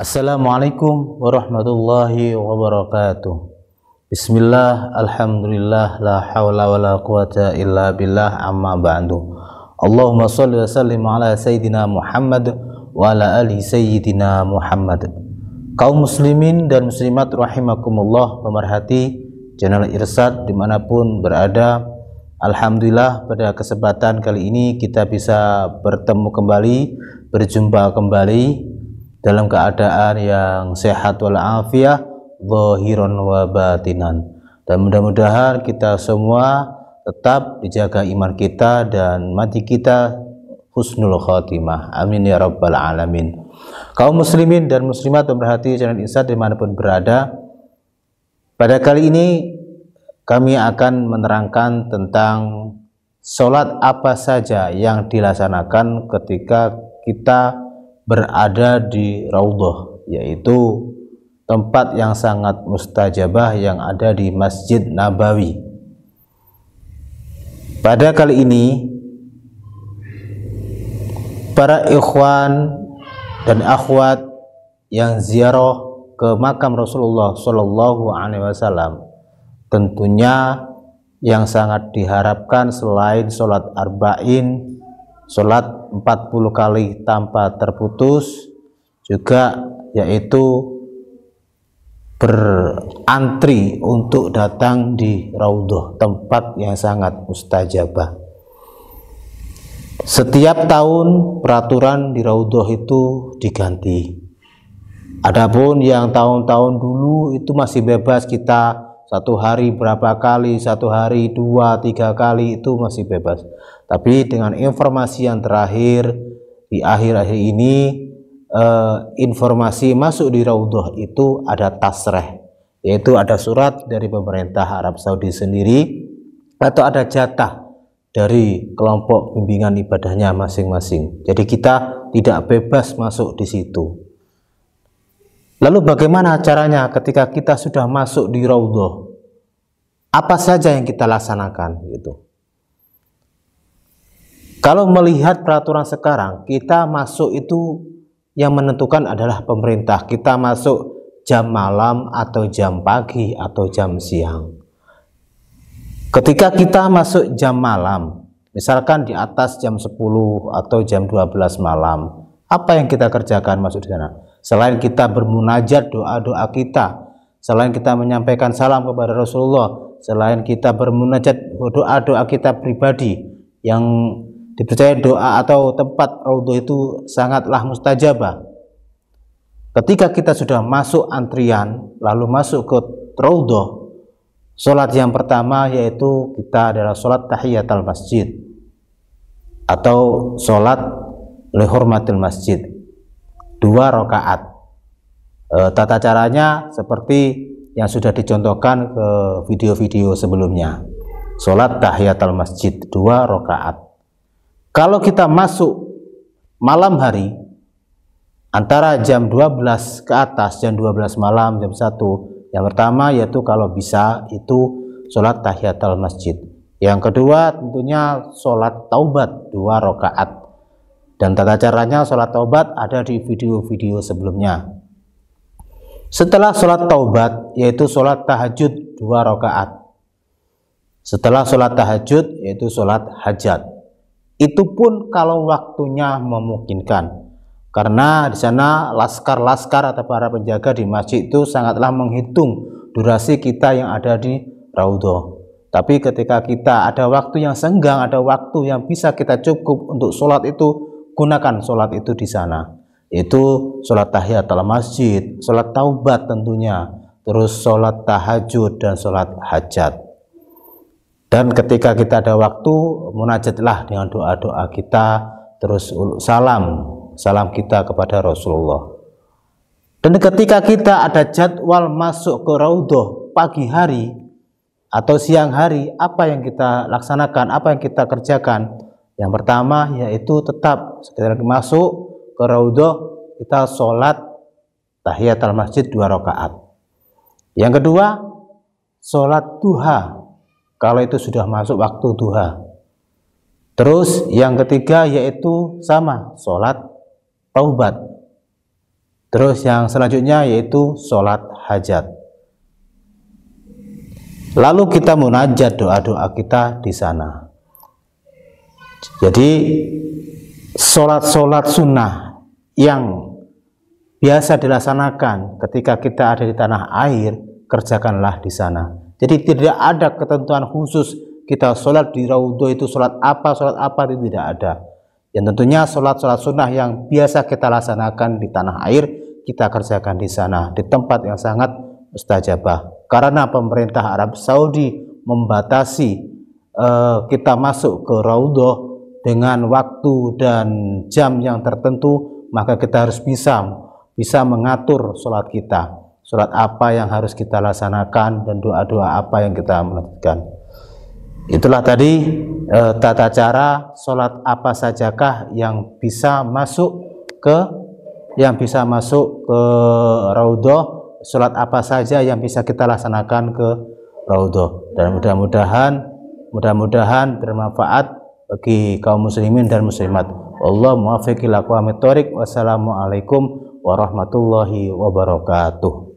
Assalamualaikum warahmatullahi wabarakatuh. Bismillah, alhamdulillah, la hawla wa la quwata illa billah amma ba'du. Allahumma salli wa sallim ala Sayyidina Muhammad wa ala ali Sayyidina Muhammad. Kaum muslimin dan muslimat rahimakumullah pemerhati channel Irsad dimanapun berada. Alhamdulillah pada kesempatan kali ini kita bisa bertemu kembali, berjumpa kembali dalam keadaan yang sehat walafiat zahiran wa batinan dan mudah-mudahan kita semua tetap dijaga iman kita dan mati kita husnul khotimah amin ya rabbal alamin kaum muslimin dan muslimat memperhati channel Insat dimanapun berada pada kali ini kami akan menerangkan tentang sholat apa saja yang dilaksanakan ketika kita berada di Raudhah yaitu tempat yang sangat mustajabah yang ada di Masjid Nabawi. Pada kali ini para ikhwan dan akhwat yang ziarah ke makam Rasulullah Shallallahu Alaihi Wasallam tentunya yang sangat diharapkan selain sholat arba'in sholat 40 kali tanpa terputus juga yaitu berantri untuk datang di Raudoh tempat yang sangat mustajabah setiap tahun peraturan di Raudoh itu diganti adapun yang tahun-tahun dulu itu masih bebas kita satu hari berapa kali satu hari dua tiga kali itu masih bebas tapi dengan informasi yang terakhir di akhir-akhir ini eh, informasi masuk di Raudhah itu ada tasreh, yaitu ada surat dari pemerintah Arab Saudi sendiri atau ada jatah dari kelompok bimbingan ibadahnya masing-masing. Jadi kita tidak bebas masuk di situ. Lalu bagaimana caranya ketika kita sudah masuk di Raudhah? Apa saja yang kita laksanakan gitu? Kalau melihat peraturan sekarang, kita masuk itu yang menentukan adalah pemerintah. Kita masuk jam malam atau jam pagi atau jam siang. Ketika kita masuk jam malam, misalkan di atas jam 10 atau jam 12 malam, apa yang kita kerjakan masuk di sana? Selain kita bermunajat doa-doa kita, selain kita menyampaikan salam kepada Rasulullah, selain kita bermunajat doa-doa kita pribadi yang dipercaya doa atau tempat raudhah itu sangatlah mustajabah. Ketika kita sudah masuk antrian, lalu masuk ke raudhah, Sholat yang pertama yaitu kita adalah sholat al masjid atau sholat lehormatil masjid dua rokaat. E, tata caranya seperti yang sudah dicontohkan ke video-video sebelumnya. Sholat al masjid dua rokaat. Kalau kita masuk malam hari antara jam 12 ke atas, jam 12 malam, jam 1. Yang pertama yaitu kalau bisa itu sholat tahiyatul masjid. Yang kedua tentunya sholat taubat dua rakaat. Dan tata caranya sholat taubat ada di video-video sebelumnya. Setelah sholat taubat yaitu sholat tahajud dua rakaat. Setelah sholat tahajud yaitu sholat hajat. Itu pun kalau waktunya memungkinkan. Karena di sana laskar-laskar atau para penjaga di masjid itu sangatlah menghitung durasi kita yang ada di raudho Tapi ketika kita ada waktu yang senggang, ada waktu yang bisa kita cukup untuk sholat itu, gunakan sholat itu di sana. Itu sholat tahiyat al masjid, sholat taubat tentunya, terus sholat tahajud dan sholat hajat. Dan ketika kita ada waktu, munajatlah dengan doa-doa kita, terus salam, salam kita kepada Rasulullah. Dan ketika kita ada jadwal masuk ke Raudhah pagi hari atau siang hari, apa yang kita laksanakan, apa yang kita kerjakan? Yang pertama yaitu tetap sekitar masuk ke Raudhah kita sholat tahiyat al masjid dua rakaat. Yang kedua, sholat duha kalau itu sudah masuk waktu duha. Terus yang ketiga yaitu sama, sholat taubat. Terus yang selanjutnya yaitu sholat hajat. Lalu kita munajat doa-doa kita di sana. Jadi sholat-sholat sunnah yang biasa dilaksanakan ketika kita ada di tanah air, kerjakanlah di sana jadi tidak ada ketentuan khusus kita sholat di raudhah itu sholat apa, sholat apa itu tidak ada. Yang tentunya sholat-sholat sunnah yang biasa kita laksanakan di tanah air, kita kerjakan di sana, di tempat yang sangat mustajabah. Karena pemerintah Arab Saudi membatasi uh, kita masuk ke raudhah dengan waktu dan jam yang tertentu, maka kita harus bisa bisa mengatur sholat kita sholat apa yang harus kita laksanakan dan doa-doa apa yang kita melakukan Itulah tadi e, tata cara sholat apa sajakah yang bisa masuk ke yang bisa masuk ke raudhah, sholat apa saja yang bisa kita laksanakan ke raudhah. Dan mudah-mudahan mudah-mudahan bermanfaat bagi kaum muslimin dan muslimat. Allah muwaffiqil aqwamit thoriq. Wassalamualaikum warahmatullahi wabarakatuh.